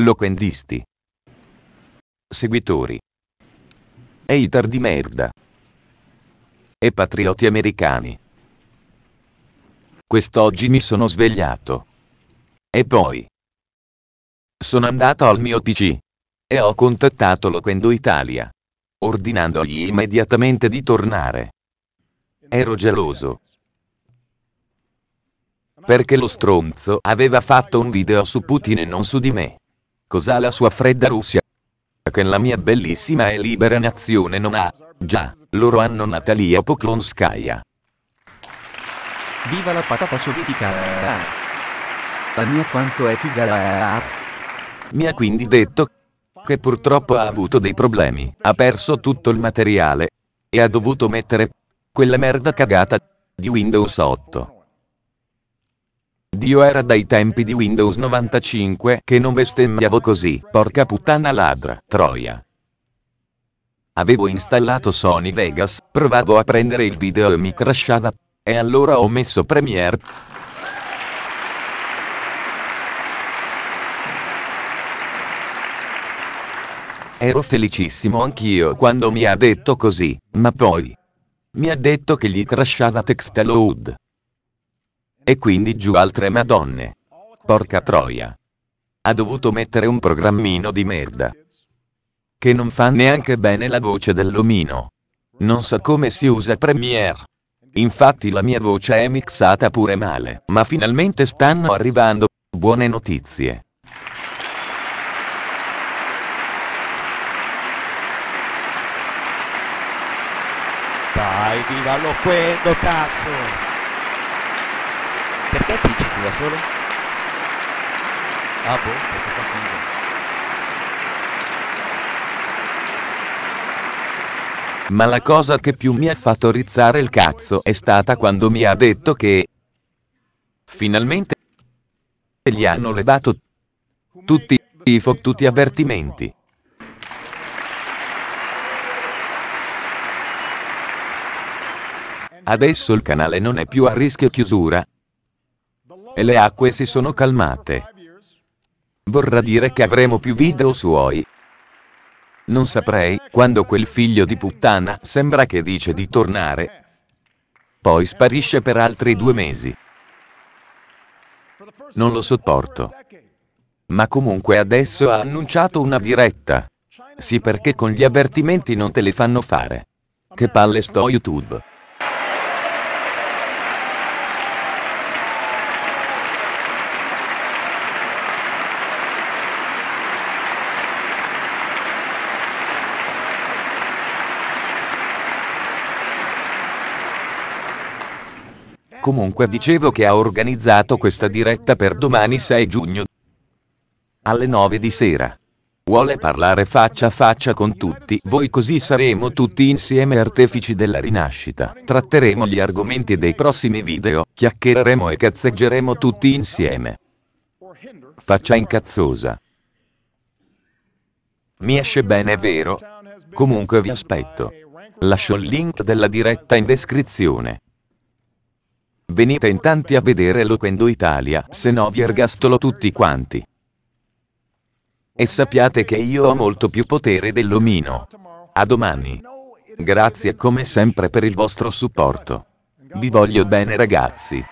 Loquendisti. Seguitori. Hater di merda. E patrioti americani. Quest'oggi mi sono svegliato. E poi. Sono andato al mio PC. E ho contattato Loquendo Italia. Ordinandogli immediatamente di tornare. Ero geloso. Perché lo stronzo aveva fatto un video su Putin e non su di me. Cos'ha la sua fredda Russia? Che la mia bellissima e libera nazione non ha. Già, loro hanno Natalia Poklonskaya. Viva la patata sovietica! La mia quanto è figa! Mi ha quindi detto che purtroppo ha avuto dei problemi, ha perso tutto il materiale e ha dovuto mettere quella merda cagata di Windows 8. Dio era dai tempi di Windows 95 che non bestemmiavo così, porca puttana ladra, troia. Avevo installato Sony Vegas, provavo a prendere il video e mi crashava. E allora ho messo Premiere. Ero felicissimo anch'io quando mi ha detto così, ma poi mi ha detto che gli crashava Textaload. E quindi giù altre madonne. Porca troia. Ha dovuto mettere un programmino di merda. Che non fa neanche bene la voce dell'omino. Non sa so come si usa Premiere. Infatti la mia voce è mixata pure male, ma finalmente stanno arrivando buone notizie. Dai, viva Loquendo, cazzo! Perché ti dici da solo? Ah boh, perché fa finta. Ma la cosa che più mi ha fatto rizzare il cazzo è stata quando mi ha detto che finalmente gli hanno levato tutti i fottuti avvertimenti. Adesso il canale non è più a rischio chiusura, e le acque si sono calmate. Vorrà dire che avremo più video suoi. Non saprei, quando quel figlio di puttana sembra che dice di tornare. Poi sparisce per altri due mesi. Non lo sopporto. Ma comunque adesso ha annunciato una diretta. Sì perché con gli avvertimenti non te le fanno fare. Che palle sto YouTube. Comunque dicevo che ha organizzato questa diretta per domani 6 giugno alle 9 di sera. Vuole parlare faccia a faccia con tutti voi così saremo tutti insieme artefici della rinascita. Tratteremo gli argomenti dei prossimi video, chiacchiereremo e cazzeggeremo tutti insieme. Faccia incazzosa. Mi esce bene, vero? Comunque vi aspetto. Lascio il link della diretta in descrizione. Venite in tanti a vedere Loquendo Italia, se no vi ergastolo tutti quanti. E sappiate che io ho molto più potere dell'omino. A domani. Grazie come sempre per il vostro supporto. Vi voglio bene ragazzi.